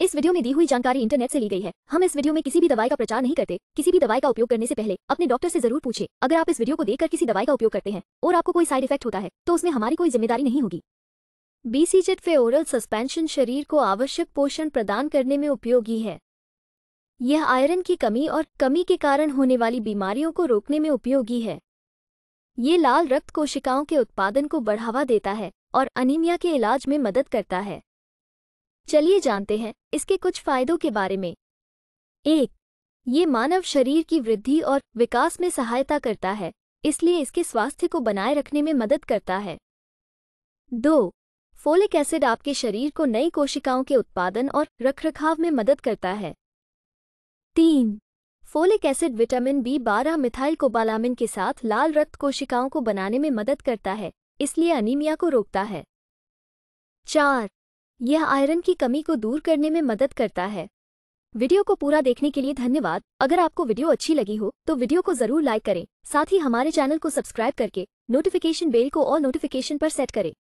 इस वीडियो में दी हुई जानकारी इंटरनेट से ली गई है हम इस वीडियो में किसी भी दवाई का प्रचार नहीं करते किसी भी दवाई का उपयोग करने से पहले अपने डॉक्टर से जरूर पूछे अगर आप इस वीडियो को देखकर किसी दवाई का उपयोग करते हैं और आपको कोई साइड इफेक्ट होता है तो उसमें हमारी कोई जिम्मेदारी नहीं होगी बीसीजेट फेओरल सस्पेंशन शरीर को आवश्यक पोषण प्रदान करने में उपयोगी है यह आयरन की कमी और कमी के कारण होने वाली बीमारियों को रोकने में उपयोगी है ये लाल रक्त कोशिकाओं के उत्पादन को बढ़ावा देता है और अनिमिया के इलाज में मदद करता है चलिए जानते हैं इसके कुछ फायदों के बारे में एक ये मानव शरीर की वृद्धि और विकास में सहायता करता है इसलिए इसके स्वास्थ्य को बनाए रखने में मदद करता है दो फोलिक एसिड आपके शरीर को नई कोशिकाओं के उत्पादन और रखरखाव में मदद करता है तीन फोलिक एसिड विटामिन बी बारह मिथाइल कोबालामिन के साथ लाल रक्त कोशिकाओं को बनाने में मदद करता है इसलिए अनीमिया को रोकता है चार यह आयरन की कमी को दूर करने में मदद करता है वीडियो को पूरा देखने के लिए धन्यवाद अगर आपको वीडियो अच्छी लगी हो तो वीडियो को जरूर लाइक करें साथ ही हमारे चैनल को सब्सक्राइब करके नोटिफिकेशन बेल को और नोटिफिकेशन पर सेट करें